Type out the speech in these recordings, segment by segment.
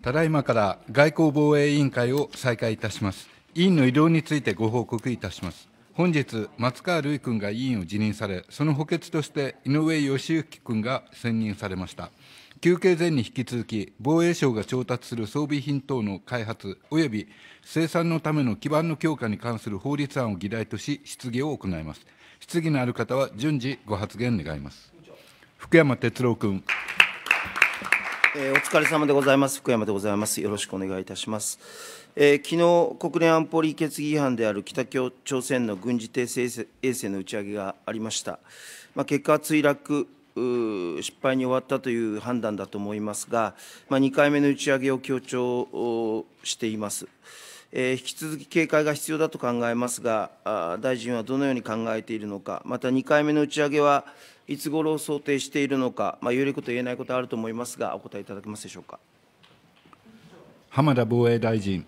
ただいまから外交防衛委員会を再開いたします。委員の異動についてご報告いたします。本日、松川るい君が委員を辞任され、その補欠として井上義行君が選任されました。休憩前に引き続き、防衛省が調達する装備品等の開発及び生産のための基盤の強化に関する法律案を議題とし、質疑を行います。質疑のある方は順次ご発言願います。福山哲郎君。お疲れ様でございます。福山でございます。よろしくお願いいたします。えー、昨日国連安保理決議違反である北朝鮮の軍事偵察衛星の打ち上げがありました。まあ、結果は墜落失敗に終わったという判断だと思いますが、まあ、2回目の打ち上げを強調しています。えー、引き続き警戒が必要だと考えますが、大臣はどのように考えているのか、また2回目の打ち上げはいつ頃を想定しているのか、まあ、言えること言えないことあると思いますが、お答えいただけますでしょうか。浜田防衛大臣。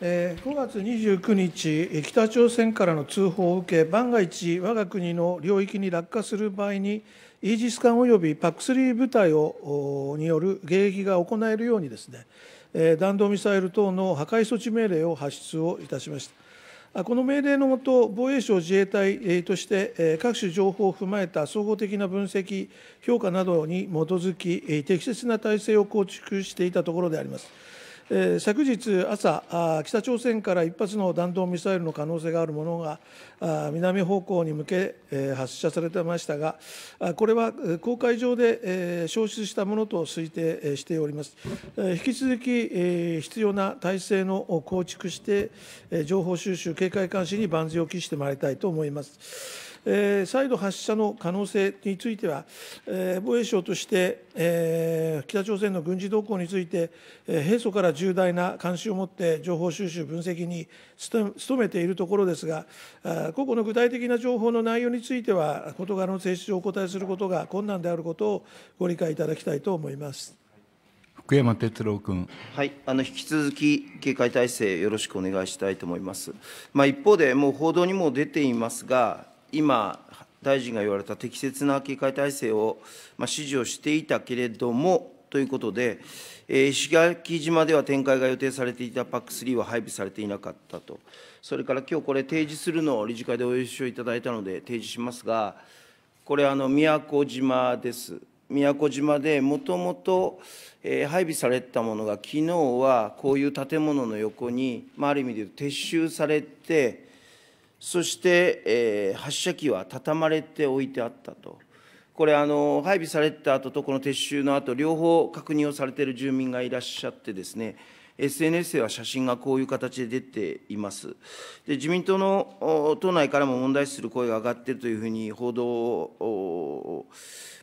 え5月29日、北朝鮮からの通報を受け、万が一、我が国の領域に落下する場合に、イージス艦および PAC3 部隊をによる迎撃が行えるようにですね、弾道ミサイル等の破壊措置命令を発出をいたしました。この命令のもと、防衛省自衛隊として各種情報を踏まえた総合的な分析、評価などに基づき、適切な体制を構築していたところであります。えー、昨日朝あ、北朝鮮から1発の弾道ミサイルの可能性があるものがあ南方向に向け、えー、発射されてましたが、あこれは公海上で、えー、消失したものと推定、しております。えー、引き続き、えー、必要な体制の構築して、えー、情報収集、警戒監視に万全を期してまいりたいと思います。再度発射の可能性については、防衛省として、北朝鮮の軍事動向について、平素から重大な関心を持って情報収集、分析に努めているところですが、個々の具体的な情報の内容については、事柄の性質をお答えすることが困難であることをご理解いただきたいと思います。福山哲郎君。はい、あの引き続き警戒態勢、よろしくお願いしたいと思います。まあ、一方で、もう報道にも出ていますが、今、大臣が言われた適切な警戒体制を、まあ、指示をしていたけれども、ということで、えー、石垣島では展開が予定されていた PAC3 は配備されていなかったと、それから今日これ、提示するのを理事会でお許しをいただいたので、提示しますが、これ、あの宮古島です。宮古島でもともと配備されたものが、昨日はこういう建物の横に、まあ、ある意味で撤収されて、そして、えー、発射機は畳まれて置いてあったと、これあの、配備された後とこの撤収の後両方確認をされている住民がいらっしゃって、ですね SNS では写真がこういう形で出ています。で自民党の党内からも問題視する声が上がっているというふうに報道を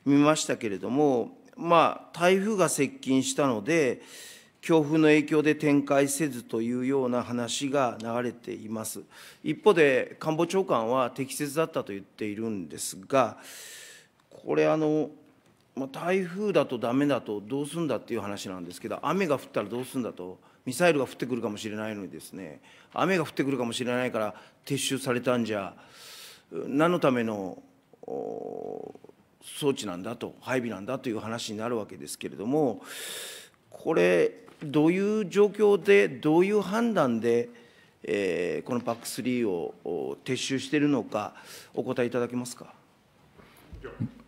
見ましたけれども、まあ、台風が接近したので、強風の影響で展開せずというような話が流れています。一方で、官房長官は適切だったと言っているんですが、これ、あのま台風だとダメだとどうすんだっていう話なんですけど雨が降ったらどうすんだとミサイルが降ってくるかもしれないのにですね雨が降ってくるかもしれないから撤収されたんじゃ何のための装置なんだと配備なんだという話になるわけですけれどもこれどういう状況で、どういう判断で、えー、この PAC3 を撤収しているのか、お答えいただけますか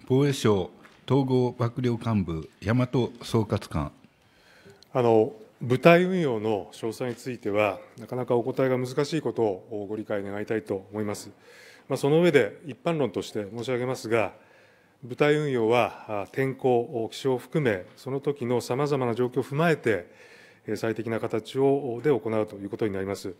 防衛省統合幕僚幹部、大和総括官。あの部隊運用の詳細については、なかなかお答えが難しいことをご理解願いたいと思います。まあ、その上で、一般論として申し上げますが、部隊運用は天候、気象を含め、その時のさまざまな状況を踏まえて、最適な形をで行うということになります。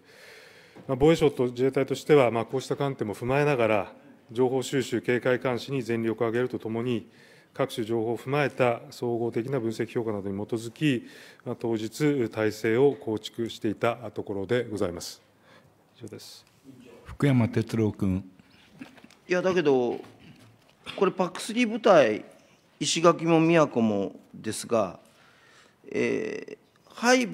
防衛省と自衛隊としては、まあ、こうした観点も踏まえながら、情報収集、警戒監視に全力を挙げるとともに、各種情報を踏まえた総合的な分析評価などに基づき、あ、当日、体制を構築していたところでございます。以上です福山哲郎君。いやだけどこれ、PAC3 部隊、石垣も宮古もですが、えー、配備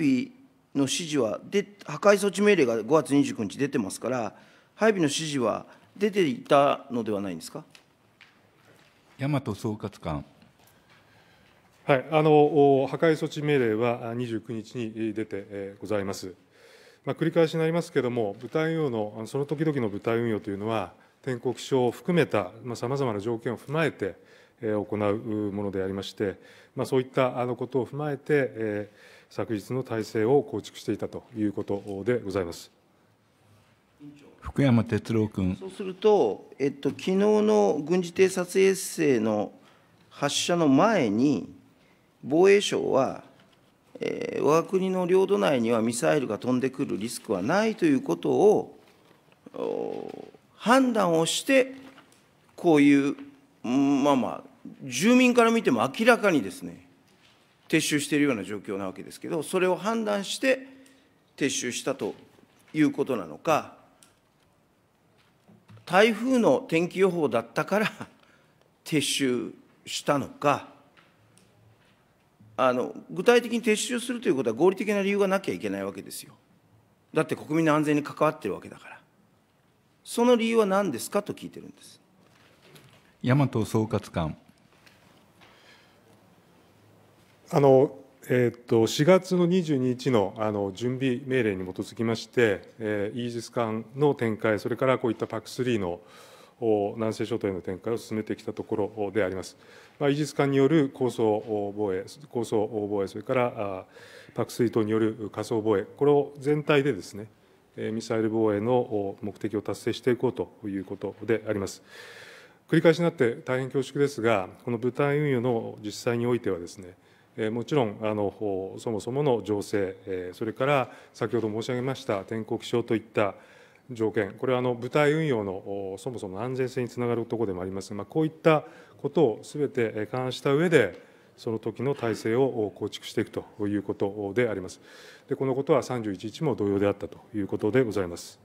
の指示はで、破壊措置命令が5月29日出てますから、配備の指示は出ていたのではないんですか大和総括官。はい、あの破壊措置命令は29日に出てございます。まあ、繰り返しになりますけれども、部隊運用の、その時々の部隊運用というのは、天候気象を含めたさまざ、まな条件を踏まえて、え行うものでありまして、まあ、そういったあのことを踏まえて、え昨日の体制を構築していたということでございます。福山哲郎君そうすると、えっと昨日の軍事偵察衛星の発射の前に、防衛省は、えー、我が国の領土内にはミサイルが飛んでくるリスクはないということを判断をして、こういう、まあまあ、住民から見ても明らかにですね、撤収しているような状況なわけですけど、それを判断して撤収したということなのか、台風の天気予報だったから撤収したのか、あの具体的に撤収するということは合理的な理由がなきゃいけないわけですよ。だって国民の安全に関わってるわけだから。その理由は何ですかと聞いてるんです。大和総括官あのえー、っと4月の22日のあの準備命令に基づきまして、えー、イージス艦の展開、それからこういった PAC3 の南西諸島への展開を進めてきたところであります。まあ、イージス艦による高層防衛、高層防衛、それから PAC3 等による仮想防衛、これを全体でですね、ミサイル防衛の目的を達成していこうということであります。繰り返しになって大変恐縮ですが、この部隊運用の実際においてはですね、もちろんあのそもそもの情勢、それから先ほど申し上げました天候気象といった条件、これはあの部隊運用のそもそもの安全性につながるところでもありますが、まあ、こういったことをすべて勘案した上で、その時の体制を構築していくということであります。でこのことは31日も同様であったということでございます。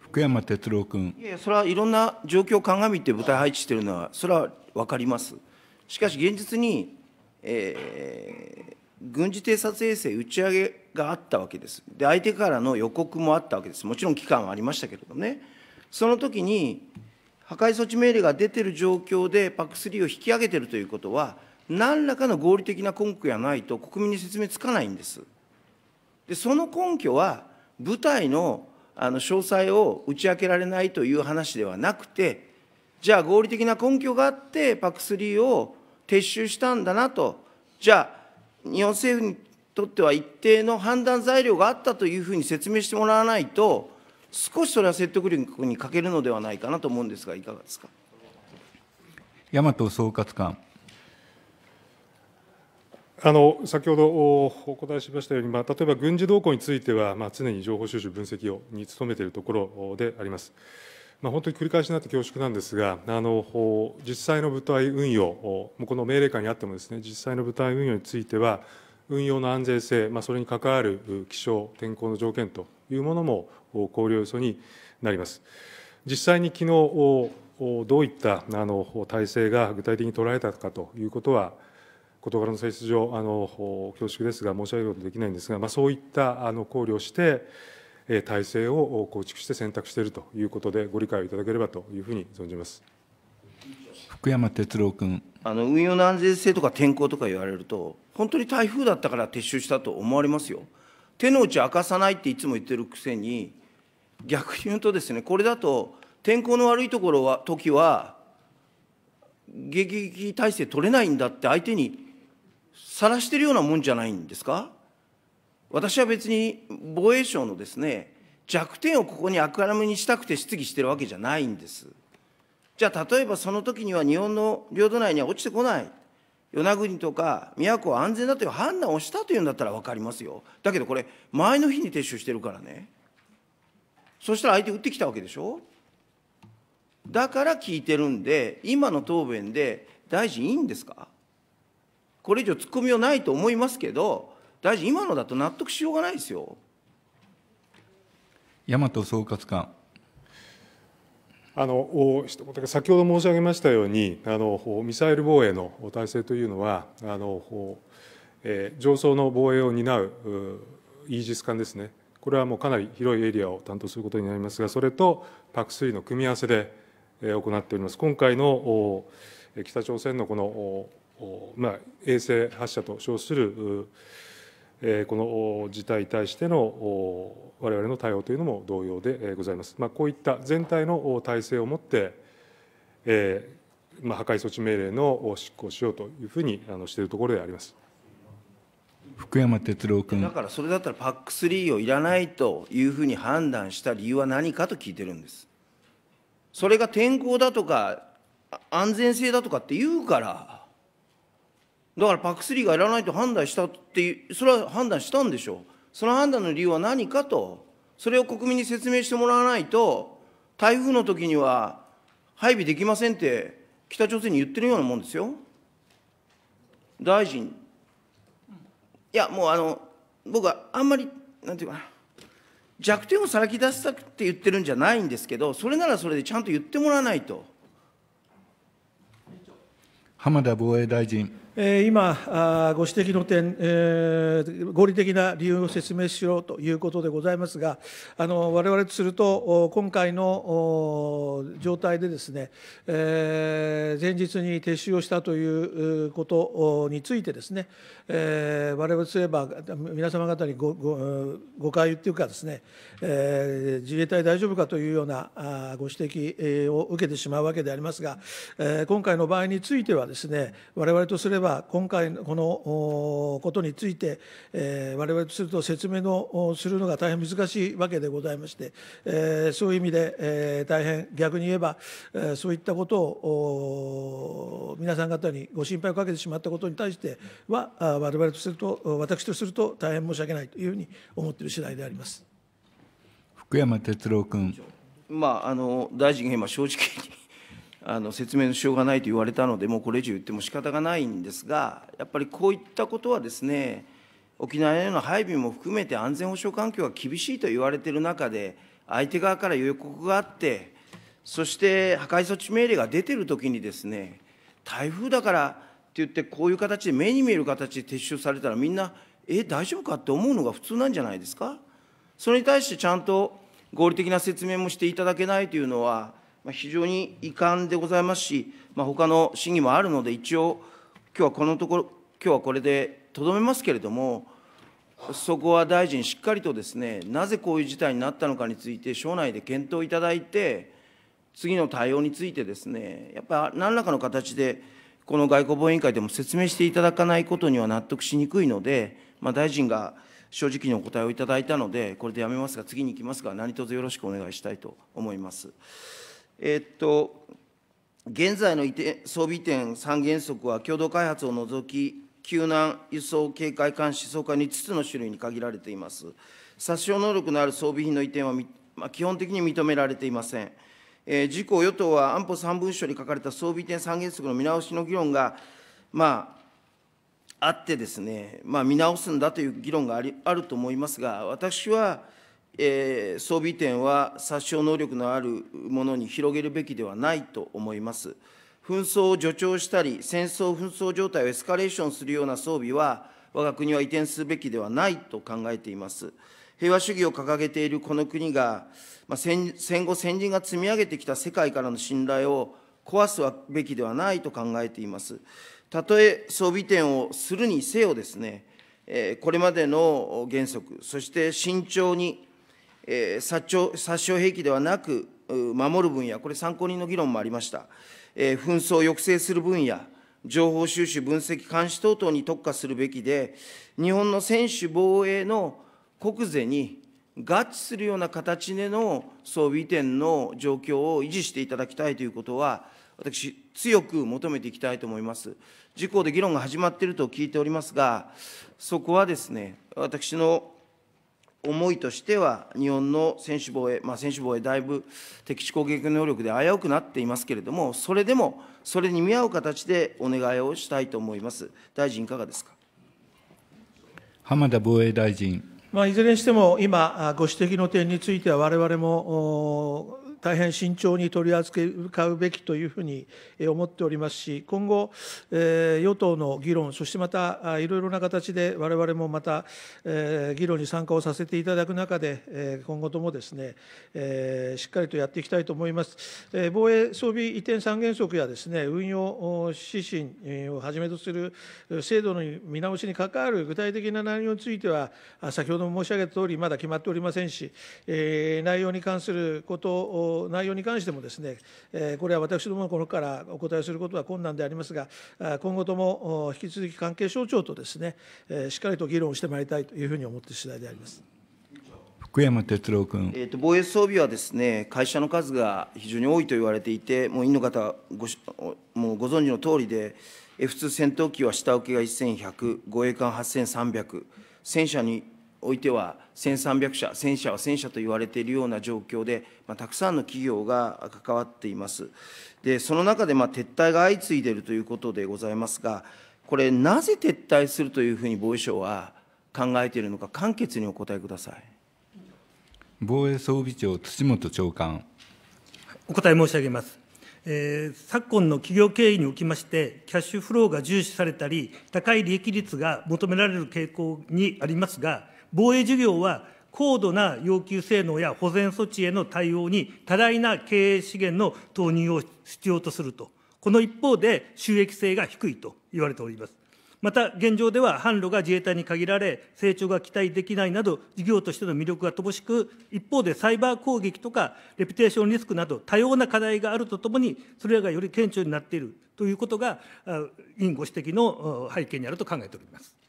福山哲郎君。いやそれはいろんな状況を鑑みて舞台配置しているのは、それは分かります。しかし現実に、えー、軍事偵察衛星打ち上げがあったわけです。で、相手からの予告もあったわけです。もちろん期間はありましたけれどもね。その時に、破壊措置命令が出ている状況で PAC3 を引き上げているということは、何らかの合理的な根拠がないと国民に説明つかないんです。でその根拠は、部隊のあの詳細を打ち明けられないという話ではなくて、じゃあ合理的な根拠があって、PAC3 を撤収したんだなと、じゃあ、日本政府にとっては一定の判断材料があったというふうに説明してもらわないと、少しそれは説得力に欠けるのではないかなと思うんですがいかがですか大和総括官あの先ほどお答えしましたように、まあ、例えば軍事動向については、まあ、常に情報収集、分析をに努めているところであります。まあ、本当に繰り返しになって恐縮なんですが、あの実際の部隊運用、この命令下にあってもです、ね、実際の部隊運用については、運用の安全性、まあ、それに関わる気象、天候の条件というものも考慮要素になります。実際に昨日どういったあの体制が具体的に取られたかということは、事柄の性質上あの、恐縮ですが、申し上げることできないんですが、まあ、そういったあの考慮をして、体制を構築して選択しているということで、ご理解をいただければというふうに存じます。福山哲郎君あの運用の安全性とか天候とか言われると、本当に台風だったから撤収したと思われますよ。手の内明かさないっていつも言ってるくせに、逆に言うとですね、これだと、天候の悪いところは時は、迎撃体制取れないんだって相手にさらしてるようなもんじゃないんですか私は別に防衛省のですね、弱点をここに明るみにしたくて質疑してるわけじゃないんです。じゃあ、例えばその時には日本の領土内には落ちてこない。与那国とか宮古は安全だという判断をしたというんだったら分かりますよ。だけどこれ、前の日に撤収してるからね。そしたら相手打ってきたわけでしょだから聞いてるんで今の答弁で大臣いいんですかこれ以上突っ込みはないと思いますけど大臣今のだと納得しようがないですよ大和総括官あの先ほど申し上げましたようにあのミサイル防衛の体制というのはあの、えー、上層の防衛を担うイージス艦ですねこれはもうかなり広いエリアを担当することになりますが、それと PAC3 の組み合わせで行っております。今回の北朝鮮のこの、ま衛星発射と称するこの事態に対しての我々の対応というのも同様でございます。まあ、こういった全体の体制をもって、えま破壊措置命令の執行しようというふうにしているところであります。福山哲郎君だからそれだったら PAC3 をいらないというふうに判断した理由は何かと聞いてるんですそれが天候だとか安全性だとかって言うからだから PAC3 がいらないと判断したってそれは判断したんでしょうその判断の理由は何かとそれを国民に説明してもらわないと台風の時には配備できませんって北朝鮮に言ってるようなもんですよ大臣いやもうあの僕はあんまりなんていうかな弱点をさらき出したくって言ってるんじゃないんですけどそれならそれでちゃんと言ってもらわないと浜田防衛大臣今、ご指摘の点、え合理的な理由を説明しろということでございますが、われわれとすると、今回の状態でですね、え前日に撤収をしたということについてですね、え我々とすれば皆様方にごご誤解ていうかですね、えー、自衛隊大丈夫かというようなあご指摘を受けてしまうわけでありますが、えー、今回の場合についてはですね我々とすれば今回のこのことについて、えれ我々とすると説明のするのが大変難しいわけでございまして、えー、そういう意味で、えー、大変逆に言えば、えー、そういったことを皆さん方にご心配をかけてしまったことに対しては、我々とすると、私とすると大変申し訳ないというふうに思っている次第であります福山哲郎君。まあ、あの大臣が今、正直にあの説明のしようがないと言われたので、もうこれ以上言っても仕方がないんですが、やっぱりこういったことはですね、沖縄への配備も含めて安全保障環境が厳しいと言われている中で、相手側から予告があって、そして破壊措置命令が出ているときにですね、台風だから言ってこういう形で目に見える形で撤収されたらみんなえ大丈夫かって思うのが普通なんじゃないですかそれに対してちゃんと合理的な説明もしていただけないというのは、ま非常に遺憾でございますし、まあ、他の審議もあるので一応今日はこのところ今日はこれでとどめますけれどもそこは大臣しっかりとですねなぜこういう事態になったのかについて省内で検討いただいて次の対応についてですねやっぱり何らかの形でこの外交防衛委員会でも説明していただかないことには納得しにくいので、まあ、大臣が正直にお答えをいただいたので、これでやめますが、次に行きますが、何卒よろしくお願いしたいと思います。えっと、現在の移転装備移転3原則は、共同開発を除き、救難、輸送、警戒、監視、総会に5つの種類に限られています。殺傷能力のある装備品の移転は、まあ、基本的に認められていません。自公与党は安保3文書に書かれた装備移転三原則の見直しの議論が、まあ、あってですね、まあ、見直すんだという議論がありあると思いますが、私は、えー、装備移転は殺傷能力のあるものに広げるべきではないと思います。紛争を助長したり、戦争・紛争状態をエスカレーションするような装備は、我が国は移転すべきではないと考えています。平和主義を掲げているこの国が、まあ、戦後先人が積み上げてきた世界からの信頼を壊すべきではないと考えています。たとえ装備点をするにせよですね、えこれまでの原則、そして慎重に、え殺傷殺傷兵器ではなく、守る分野、これ、参考人の議論もありました、え紛争を抑制する分野、情報収集、分析、監視等々に特化するべきで、日本の専守防衛の国税に合致するような形での装備移転の状況を維持していただきたいということは、私、強く求めていきたいと思います。自公で議論が始まっていると聞いておりますが、そこはですね、私の思いとしては、日本の専守防衛、まあ、専守防衛、だいぶ敵地攻撃能力で危うくなっていますけれども、それでも、それに見合う形でお願いをしたいと思います。大臣、いかがですか。浜田防衛大臣。まあ、いずれにしても今、ご指摘の点については、我々も大変慎重に取り扱うべきというふうに思っておりますし、今後、与党の議論、そしてまたいろいろな形で、われわれもまた議論に参加をさせていただく中で、今後ともですね、しっかりとやっていきたいと思います。防衛装備移転三原則やですね、運用指針をはじめとする制度の見直しに関わる具体的な内容については、先ほども申し上げたとおり、まだ決まっておりませんし、内容に関することを内容に関してもですね、これは私どもの頃からお答えすることは困難でありますが、今後とも引き続き関係省庁とですね、しっかりと議論してまいりたいというふうに思って次第であります。福山哲郎君、えーと、防衛装備はですね会社の数が非常に多いと言われていて、もう委員の方ごしもうご存知の通りで、F2 戦闘機は下請けが1100、護衛艦8300、戦車においては1300社、1000社は1000社と言われているような状況で、まあ、たくさんの企業が関わっています。で、その中で、まあ、撤退が相次いでいるということでございますが、これ、なぜ撤退するというふうに防衛省は考えているのか、簡潔にお答えください防衛装備庁、土本長官。お答え申し上げます。えー、昨今の企業経営におきまして、キャッシュフローが重視されたり、高い利益率が求められる傾向にありますが、防衛事業は高度な要求性能や保全措置への対応に多大な経営資源の投入を必要とすると、この一方で収益性が低いと言われております。また、現状では販路が自衛隊に限られ、成長が期待できないなど、事業としての魅力が乏しく、一方でサイバー攻撃とか、レピュテーションリスクなど、多様な課題があるとともに、それらがより顕著になっているということが、委員ご指摘の背景にあると考えております。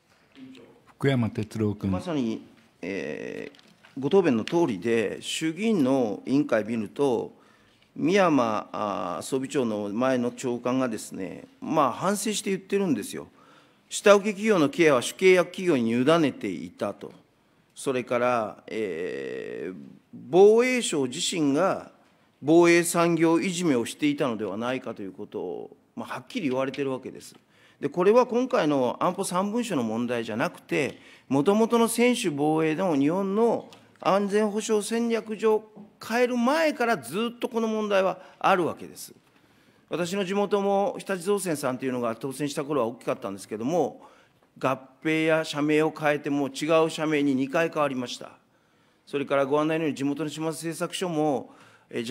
福山哲郎君。まさに、えー、ご答弁の通りで、衆議院の委員会見ると、宮山あ総備庁の前の長官がですね、まあ、反省して言ってるんですよ。下請け企業のケアは主契約企業に委ねていたと、それから、えー、防衛省自身が防衛産業いじめをしていたのではないかということを、まあ、はっきり言われてるわけです。で、これは今回の安保3文書の問題じゃなくて、もともとの専守防衛の日本の安全保障戦略上変える前からずっとこの問題はあるわけです。私の地元も日立造船さんというのが当選した頃は大きかったんですけども、合併や社名を変えても違う社名に2回変わりました。それからご案内のように地元の島津製作所も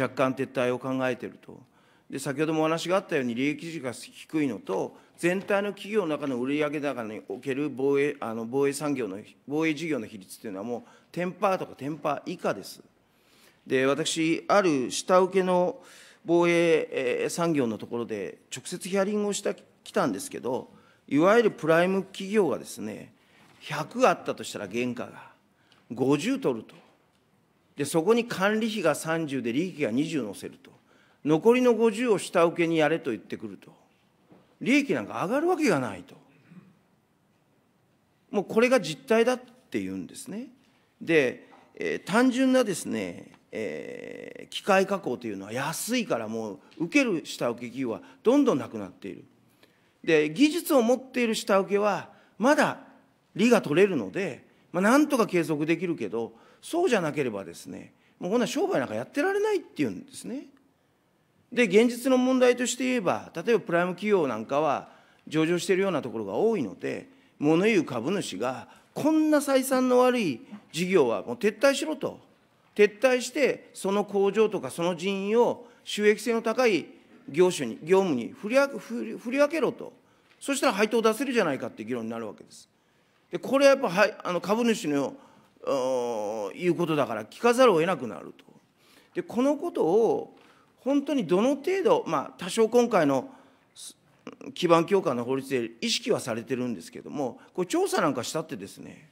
若干撤退を考えていると。で先ほどもお話があったように利益率が低いのと、全体の企業の中の売上高における防衛あの防衛産業の、防衛事業の比率というのはもう10%とか10%以下です。で、私、ある下請けの防衛産業のところで、直接ヒアリングをした来たんですけど、いわゆるプライム企業がですね、100あったとしたら原価が50取ると。で、そこに管理費が30で利益が20乗せると。残りの50を下請けにやれと言ってくると利益なんか上がるわけがないともうこれが実態だっていうんですねで、えー、単純なですね、えー、機械加工というのは安いからもう受ける下請け企業はどんどんなくなっているで技術を持っている下請けはまだ利が取れるので、まあ、なんとか継続できるけどそうじゃなければですねもうこんな商売なんかやってられないっていうんですね。で、現実の問題として言えば、例えばプライム企業なんかは上場しているようなところが多いので、物言う株主が、こんな採算の悪い事業はもう撤退しろと、撤退して、その工場とかその人員を収益性の高い業種に業務に振り振り分けろと、そしたら配当を出せるじゃないかって議論になるわけです。でこれはやっぱはいあの株主のいうことだから聞かざるを得なくなると。でこのことを本当にどの程度、まあ、多少今回の基盤強化の法律で意識はされてるんですけども、これ調査なんかしたってですね、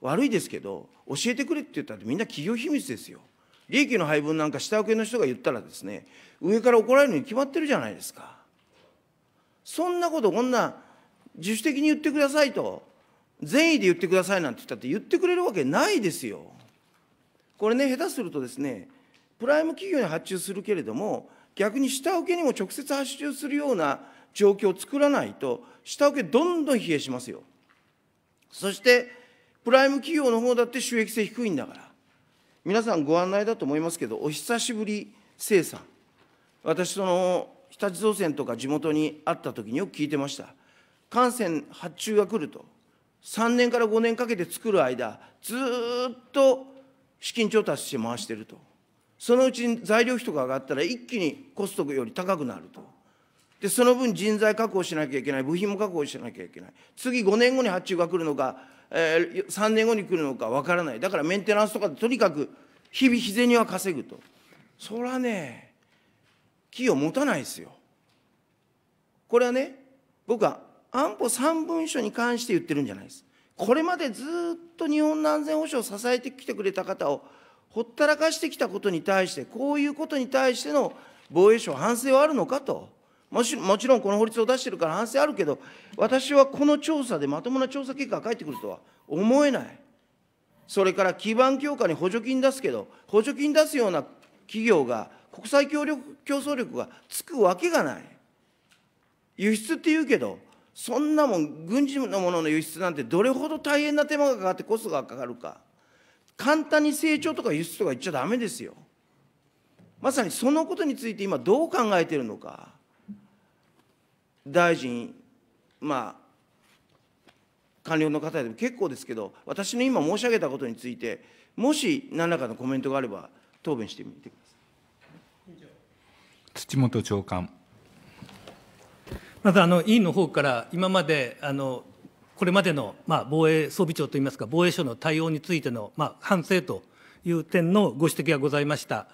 悪いですけど、教えてくれって言ったってみんな企業秘密ですよ。利益の配分なんか下請けの人が言ったらですね、上から怒られるに決まってるじゃないですか。そんなことこんな自主的に言ってくださいと、善意で言ってくださいなんて言ったって言ってくれるわけないですよ。これね、下手するとですね、プライム企業に発注するけれども、逆に下請けにも直接発注するような状況を作らないと、下請けどんどん疲弊しますよ。そして、プライム企業の方だって収益性低いんだから。皆さんご案内だと思いますけど、お久しぶり生産。私、その、日立造船とか地元にあった時によく聞いてました。艦船発注が来ると、3年から5年かけて作る間、ずっと資金調達して回してると。そのうちに材料費とか上がったら一気にコストより高くなると。でその分人材確保しなきゃいけない部品も確保しなきゃいけない次5年後に発注が来るのか、えー、3年後に来るのかわからないだからメンテナンスとかでとにかく日々日銭は稼ぐとそらね企業持たないですよこれはね僕は安保3文書に関して言ってるんじゃないですこれまでずっと日本の安全保障を支えてきてくれた方をほったらかしてきたことに対して、こういうことに対しての防衛省、反省はあるのかと。もちもちろんこの法律を出してるから反省あるけど、私はこの調査でまともな調査結果が返ってくるとは思えない。それから基盤強化に補助金出すけど、補助金出すような企業が、国際協力競争力がつくわけがない。輸出って言うけど、そんなもん、軍事のものの輸出なんてどれほど大変な手間がかかってコストがかかるか。簡単に成長とか輸出とか言っちゃだめですよ。まさにそのことについて今どう考えているのか。大臣、まあ、官僚の方でも結構ですけど、私の今申し上げたことについて、もし何らかのコメントがあれば、答弁してみてください。土本長官まずあの委員の方から今まであのこれまでの、まあ、防衛装備庁といいますか、防衛省の対応についての、まあ、反省という点のご指摘がございました。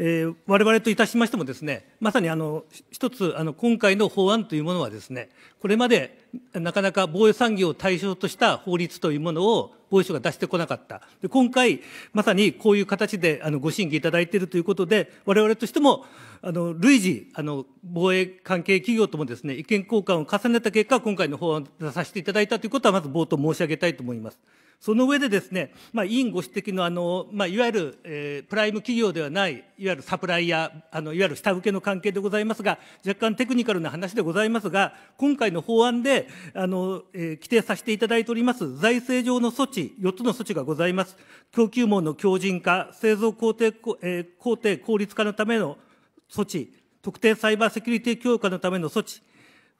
えー、我々といたしましてもですね、まさにあの、一つ、あの、今回の法案というものはですね、これまでなかなか防衛産業を対象とした法律というものを防衛省が出してこなかった。で今回、まさにこういう形であのご審議いただいているということで、我々としても、あの、累次、あの、防衛関係企業ともですね、意見交換を重ねた結果、今回の法案を出させていただいたということは、まず冒頭申し上げたいと思います。その上でですね、まあ、委員ご指摘のあの、まあ、いわゆる、えー、プライム企業ではない、いわゆるサプライヤー、あのいわゆる下請けの関係でございますが、若干テクニカルな話でございますが、今回の法案であの、えー、規定させていただいております財政上の措置、4つの措置がございます。供給網の強靭化、製造工程,、えー、工程効率化のための措置、特定サイバーセキュリティ強化のための措置、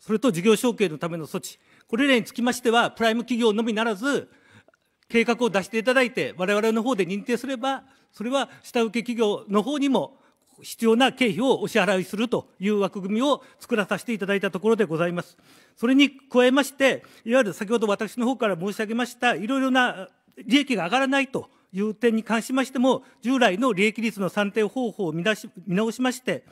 それと事業承継のための措置、これらにつきましては、プライム企業のみならず、計画を出していただいて、我々の方で認定すれば、それは下請け企業の方にも必要な経費をお支払いするという枠組みを作らさせていただいたところでございます。それに加えまして、いわゆる先ほど私の方から申し上げました、いろいろな利益が上がらないという点に関しましても、従来の利益率の算定方法を見直しまして、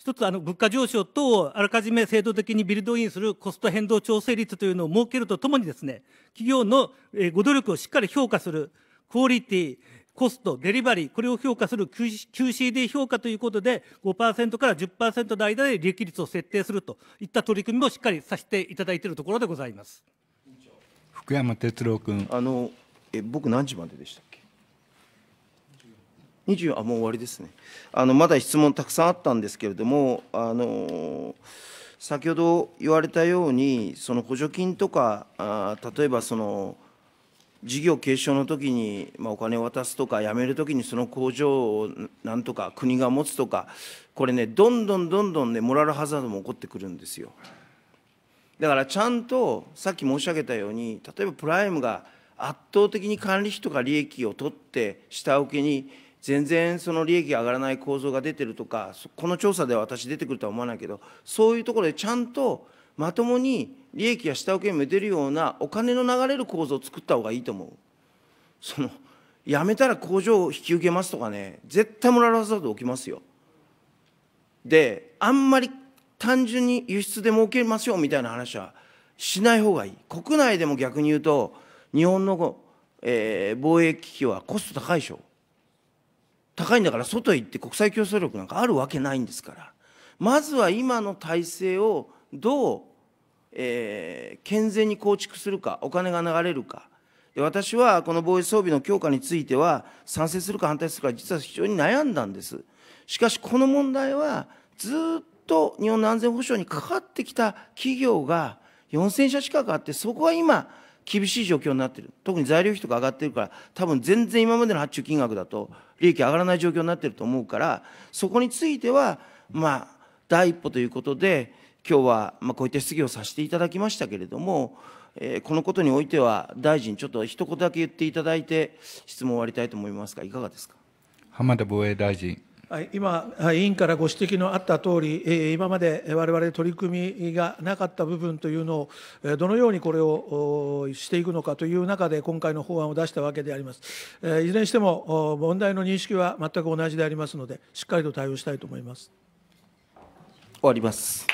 一つあの物価上昇等をあらかじめ制度的にビルドインするコスト変動調整率というのを設けるとともにですね、企業のご努力をしっかり評価する、クオリティ、コスト、デリバリー、これを評価する QCD 評価ということで、5%から10%の間で利益率を設定するといった取り組みもしっかりさせていただいているところでございます福山哲郎君。あのえ僕何時まででした20あもう終わりですねあのまだ質問たくさんあったんですけれどもあの先ほど言われたようにその補助金とかあ例えばその事業継承の時に、まあ、お金を渡すとか辞める時にその工場をなんとか国が持つとかこれねどんどんどんどんねモラルハザードも起こってくるんですよだからちゃんとさっき申し上げたように例えばプライムが圧倒的に管理費とか利益を取って下請けに全然その利益が上がらない構造が出てるとかこの調査では私出てくるとは思わないけどそういうところでちゃんとまともに利益や下請けにも出るようなお金の流れる構造を作った方がいいと思う。そのやめたら工場を引き受けますとかね絶対モラルハザード起きますよ。であんまり単純に輸出で儲けましょうみたいな話はしない方がいい国内でも逆に言うと日本の、えー、防衛機器はコスト高いでしょ高いんだから外へ行って国際競争力なんかあるわけないんですからまずは今の体制をどう、えー、健全に構築するかお金が流れるかで私はこの防衛装備の強化については賛成するか反対するか実は非常に悩んだんですしかしこの問題はずっと日本の安全保障にかかってきた企業が4000社近くあってそこは今厳しい状況になってる、特に材料費とか上がってるから、多分全然今までの発注金額だと、利益上がらない状況になってると思うから、そこについては、まあ、第一歩ということで、今日はまこういった質疑をさせていただきましたけれども、えー、このことにおいては、大臣、ちょっと一言だけ言っていただいて、質問を終わりたいと思いますが、いかがですか浜田防衛大臣。今、委員からご指摘のあったとおり、今までわれわれ取り組みがなかった部分というのを、どのようにこれをしていくのかという中で、今回の法案を出したわけであります。いずれにしても、問題の認識は全く同じでありますので、しっかりと対応したいと思います。終わります。